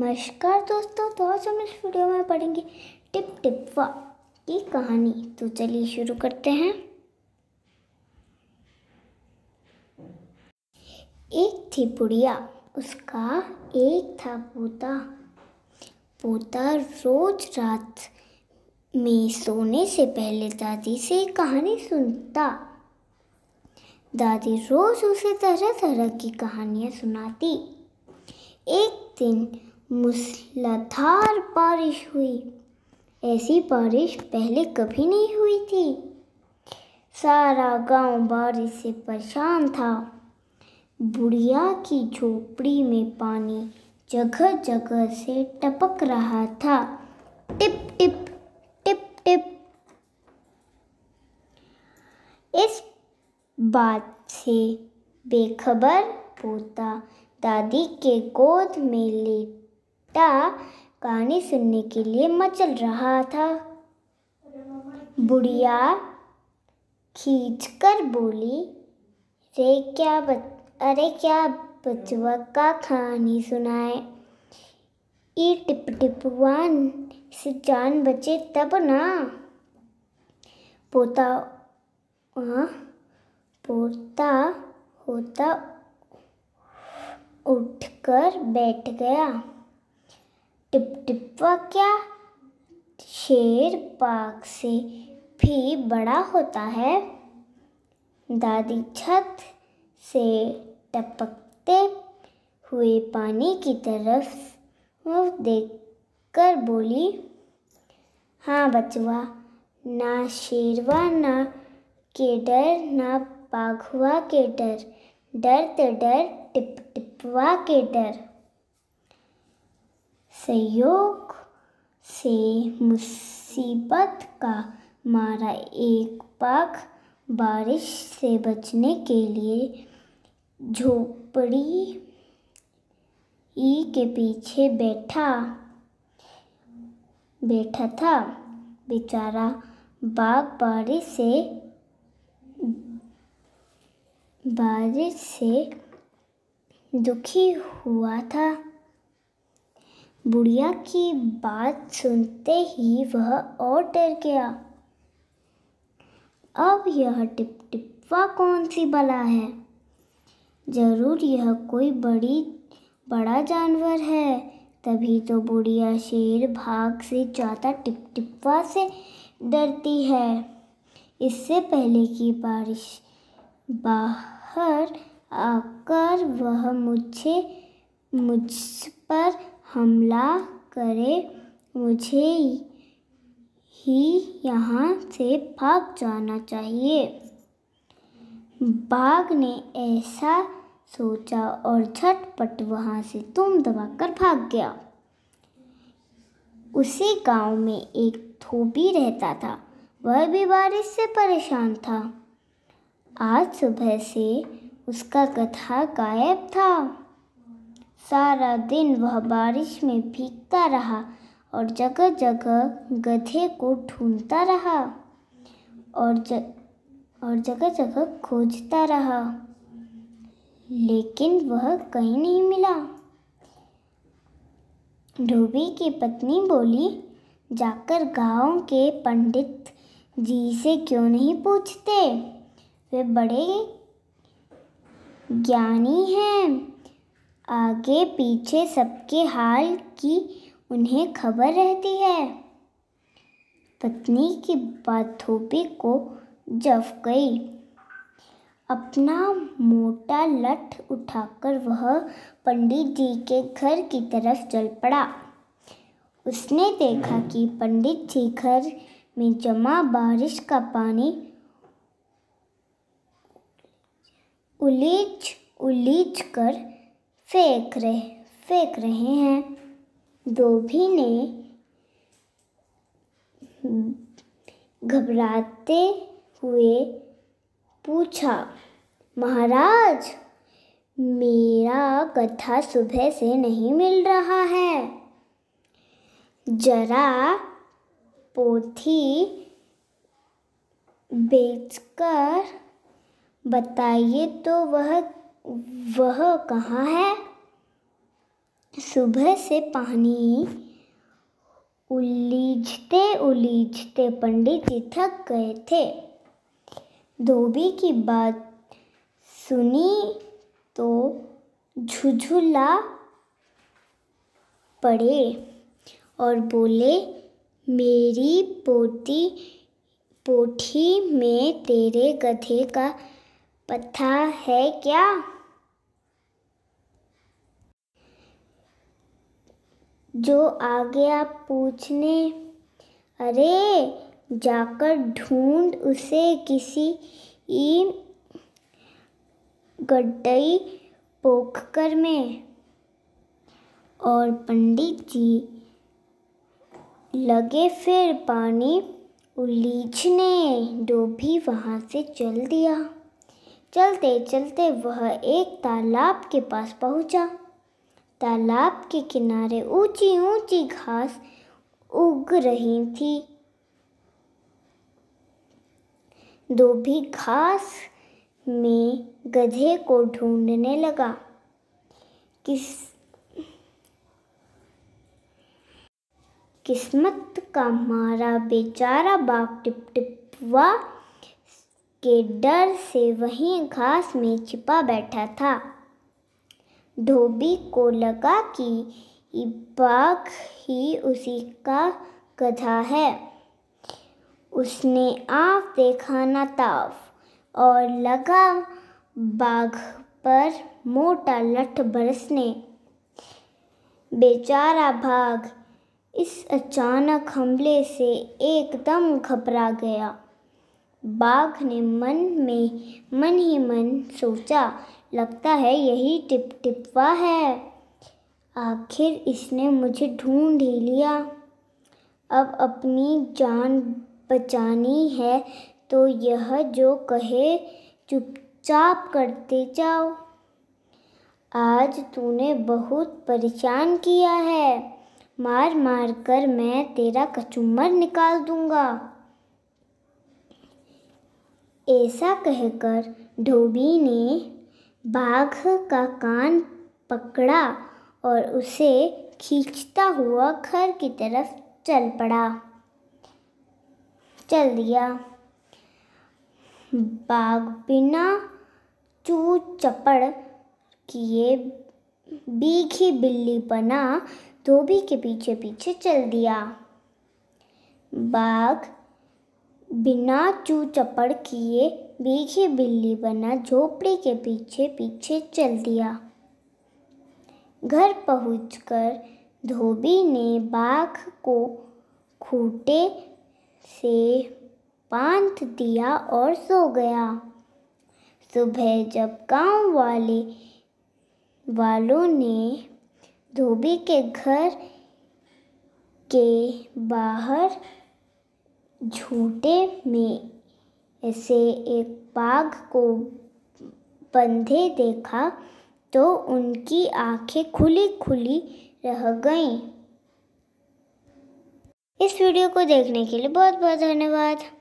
नमस्कार दोस्तों तो आज हम इस वीडियो में पढ़ेंगे टिप वा की कहानी तो चलिए शुरू करते हैं एक थी बुढ़िया उसका एक था पोता पोता रोज रात में सोने से पहले दादी से कहानी सुनता दादी रोज उसे तरह तरह की कहानियां सुनाती एक दिन मूसलाधार बारिश हुई ऐसी बारिश पहले कभी नहीं हुई थी सारा गांव बारिश से परेशान था बुढ़िया की झोपड़ी में पानी जगह जगह से टपक रहा था टिप टिप टिप टिप इस बात से बेखबर पोता दादी के गोद में लेट बेटा कहानी सुनने के लिए मचल रहा था बुढ़िया खींच कर बोली रे क्या बच अरे क्या बचवा का कहानी सुनाए ई टिप टिपवान से जान बचे तब ना पोता आ, हाँ? पोता होता उठकर बैठ गया टिप टिपवा क्या शेर बाघ से भी बड़ा होता है दादी छत से टपकते हुए पानी की तरफ देखकर बोली हाँ बचवा ना शेरवा ना के डर ना बाघुआ के डर डर तो डर टिप टिपवा के डर संयोग से मुसीबत का मारा एक पाख बारिश से बचने के लिए झोपड़ी ई के पीछे बैठा बैठा था बेचारा बाघ बारिश से बारिश से दुखी हुआ था बुढ़िया की बात सुनते ही वह और डर गया अब यह टिप टिप्पा कौन सी बला है जरूर यह कोई बड़ी बड़ा जानवर है तभी तो बुढ़िया शेर भाग से ज़्यादा टिप टिप्पा से डरती है इससे पहले कि बारिश बाहर आकर वह मुझे मुझ पर हमला करे मुझे ही यहाँ से भाग जाना चाहिए बाघ ने ऐसा सोचा और झटपट वहाँ से तुम दबाकर भाग गया उसी गांव में एक धोबी रहता था वह भी बारिश से परेशान था आज सुबह से उसका कथा गायब था सारा दिन वह बारिश में भीगता रहा और जगह जगह गधे को ढूंढता रहा और ज और जगह जगह खोजता रहा लेकिन वह कहीं नहीं मिला धोबी की पत्नी बोली जाकर गांव के पंडित जी से क्यों नहीं पूछते वे बड़े ज्ञानी हैं आगे पीछे सबके हाल की उन्हें खबर रहती है पत्नी की बाथोपी को जफ गई अपना मोटा लठ उठाकर वह पंडित जी के घर की तरफ चल पड़ा उसने देखा कि पंडित जी घर में जमा बारिश का पानी उलीच उलीच कर फेंक रहे फेंक रहे हैं धोबी ने घबराते हुए पूछा महाराज मेरा गधा सुबह से नहीं मिल रहा है जरा पोथी बेचकर बताइए तो वह वह कहाँ है सुबह से पानी उलीझते उलीझते पंडित जी थक गए थे धोबी की बात सुनी तो झुझुला पड़े और बोले मेरी पोती पोठी में तेरे गधे का पता है क्या जो आ गया पूछने अरे जाकर ढूंढ उसे किसी गड्ढई पोखकर में और पंडित जी लगे फिर पानी उलीछने डोभी वहाँ से चल दिया चलते चलते वह एक तालाब के पास पहुंचा। तालाब के किनारे ऊंची ऊंची घास उग रही थी धोबी घास में गधे को ढूंढने लगा किस किस्मत का मारा बेचारा बाप टिप टिपवा के डर से वहीं घास में छिपा बैठा था धोबी को लगा कि बाघ ही उसी का गधा है उसने आँख देखा नाताफ और लगा बाघ पर मोटा लठ बरसने बेचारा भाग इस अचानक हमले से एकदम घबरा गया बाघ ने मन में मन ही मन सोचा लगता है यही टिप टिपवा है आखिर इसने मुझे ढूंढ ही लिया अब अपनी जान बचानी है तो यह जो कहे चुपचाप करते जाओ आज तूने बहुत परेशान किया है मार मार कर मैं तेरा कचूमर निकाल दूंगा ऐसा कहकर धोबी ने बाघ का कान पकड़ा और उसे खींचता हुआ घर की तरफ चल पड़ा चल दिया बाघ बिना चू चपड़ किए बीघी बिल्ली बना धोबी के पीछे पीछे चल दिया बाघ बिना चू चपड़ किए बीघे बिल्ली बना झोपड़ी के पीछे पीछे चल दिया घर पहुंचकर धोबी ने बाघ को खूटे से बांध दिया और सो गया सुबह जब गांव वाले वालों ने धोबी के घर के बाहर झूठे में से एक बाघ को बंधे देखा तो उनकी आंखें खुली खुली रह गईं इस वीडियो को देखने के लिए बहुत बहुत धन्यवाद